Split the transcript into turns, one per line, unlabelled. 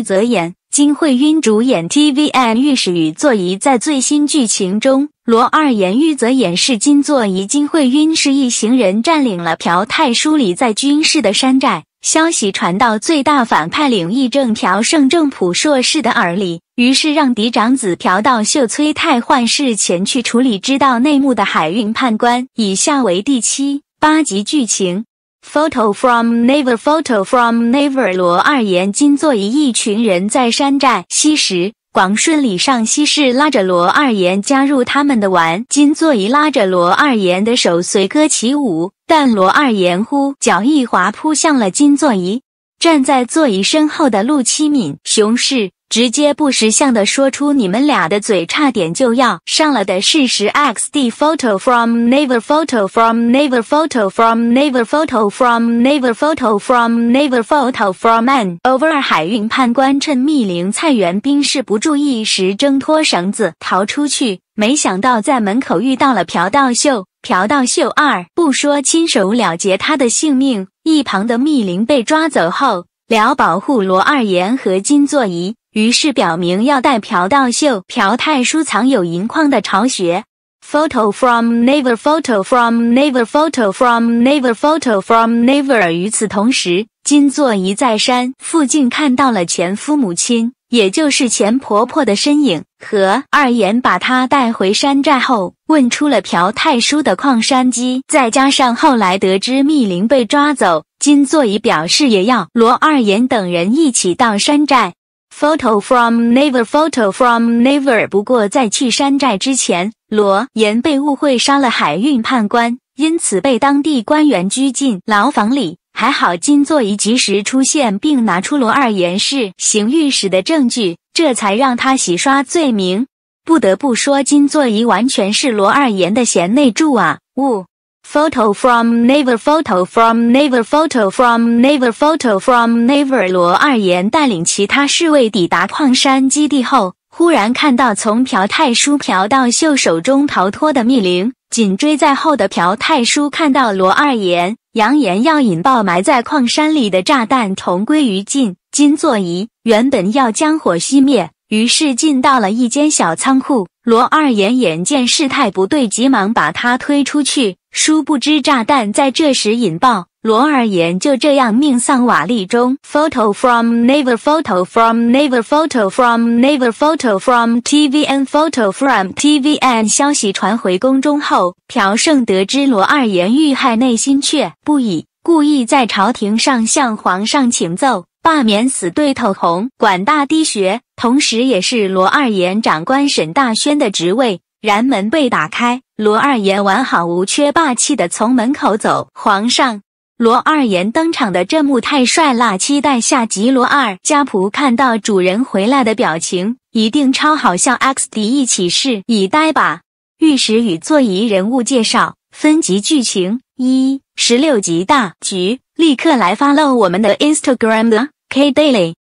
玉泽演、金惠晕主演 T V N 御史与座仪在最新剧情中，罗二演玉泽演是金座仪、金惠晕是一行人占领了朴泰书里在军事的山寨。消息传到最大反派领议政朴圣正朴硕士的耳里，于是让嫡长子朴道秀崔泰幻世前去处理。知道内幕的海运判官以下为第七、八集剧情。Photo from Naver. Photo from Naver. 罗二言、金座一，一群人在山寨西时，广顺礼上西市，拉着罗二言加入他们的玩。金座一拉着罗二言的手，随歌起舞，但罗二言忽脚一滑，扑向了金座椅。站在座椅身后的陆七敏，熊氏直接不识相的说出你们俩的嘴，差点就要上了的事实。X D photo from n e v e r photo from n e v e r photo from n e v e r photo from n e v e r photo from n v e r photo from n v e r photo from man over 海运判官趁密林菜园兵士不注意时，挣脱绳子逃出去，没想到在门口遇到了朴道秀。朴道秀二不说亲手了结他的性命，一旁的密林被抓走后，了保护罗二爷和金座仪，于是表明要带朴道秀、朴太叔藏有银矿的巢穴。photo from n e v e r photo from n e v e r photo from n e v e r photo from n e v e r 与此同时，金座仪在山附近看到了前夫母亲。也就是钱婆婆的身影和二岩把她带回山寨后，问出了朴太叔的矿山机，再加上后来得知密林被抓走，金座椅表示也要罗二岩等人一起到山寨。Photo from never. Photo from never. 不过在去山寨之前，罗岩被误会杀了海运判官，因此被当地官员拘禁牢房里。还好金座仪及时出现，并拿出罗二言是刑狱使的证据，这才让他洗刷罪名。不得不说，金座仪完全是罗二言的贤内助啊。呜。photo from never photo from never photo from never photo from never 罗二言带领其他侍卫抵达矿山基地后，忽然看到从朴泰书朴道秀手中逃脱的密林。紧追在后的朴太叔看到罗二爷扬言要引爆埋在矿山里的炸弹，同归于尽。金作仪原本要将火熄灭，于是进到了一间小仓库。罗二爷眼见事态不对，急忙把他推出去，殊不知炸弹在这时引爆。罗二言就这样命丧瓦砾中。photo from naver photo from naver photo from naver photo from tvn photo from tvn 消息传回宫中后，朴胜得知罗二言遇害，内心却不已，故意在朝廷上向皇上请奏，罢免死对头红管大滴血，同时也是罗二言长官沈大轩的职位。然门被打开，罗二言完好无缺，霸气的从门口走，皇上。罗二爷登场的这幕太帅啦！期待下集罗二家仆看到主人回来的表情，一定超好笑。x 迪一起试以呆吧。玉石与座椅人物介绍分集剧情一十六集大局，立刻来发漏我们的 Instagram 的 K Daily。